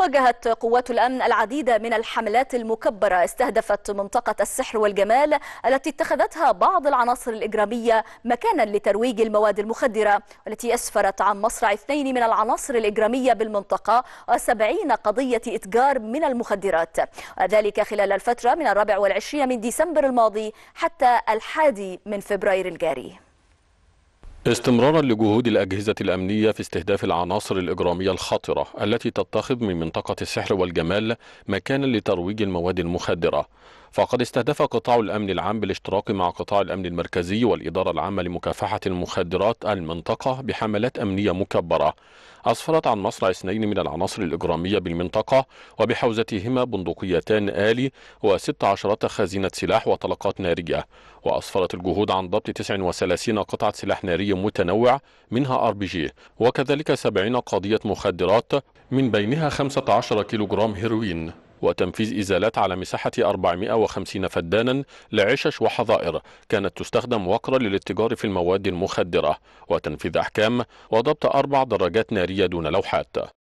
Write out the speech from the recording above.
وجهت قوات الأمن العديد من الحملات المكبرة استهدفت منطقة السحر والجمال التي اتخذتها بعض العناصر الإجرامية مكانا لترويج المواد المخدرة والتي أسفرت عن مصرع اثنين من العناصر الإجرامية بالمنطقة وسبعين قضية إتجار من المخدرات وذلك خلال الفترة من الرابع والعشرين من ديسمبر الماضي حتى الحادي من فبراير الجاري استمرارا لجهود الأجهزة الأمنية في استهداف العناصر الإجرامية الخطرة التي تتخذ من منطقة السحر والجمال مكانا لترويج المواد المخدرة فقد استهدف قطاع الأمن العام بالاشتراك مع قطاع الأمن المركزي والإدارة العامة لمكافحة المخدرات المنطقة بحملات أمنية مكبرة أسفرت عن مصرع اثنين من العناصر الإجرامية بالمنطقة وبحوزتهما بندقيتان آلي وست عشرة خزينة سلاح وطلقات نارية وأسفرت الجهود عن ضبط 39 قطعة سلاح ناري متنوع منها ار بي جي وكذلك 70 قضية مخدرات من بينها 15 كيلوغرام هيروين وتنفيذ إزالات على مساحة 450 فدانا لعشش وحظائر كانت تستخدم وقرا للاتجار في المواد المخدرة وتنفيذ أحكام وضبط أربع دراجات نارية دون لوحات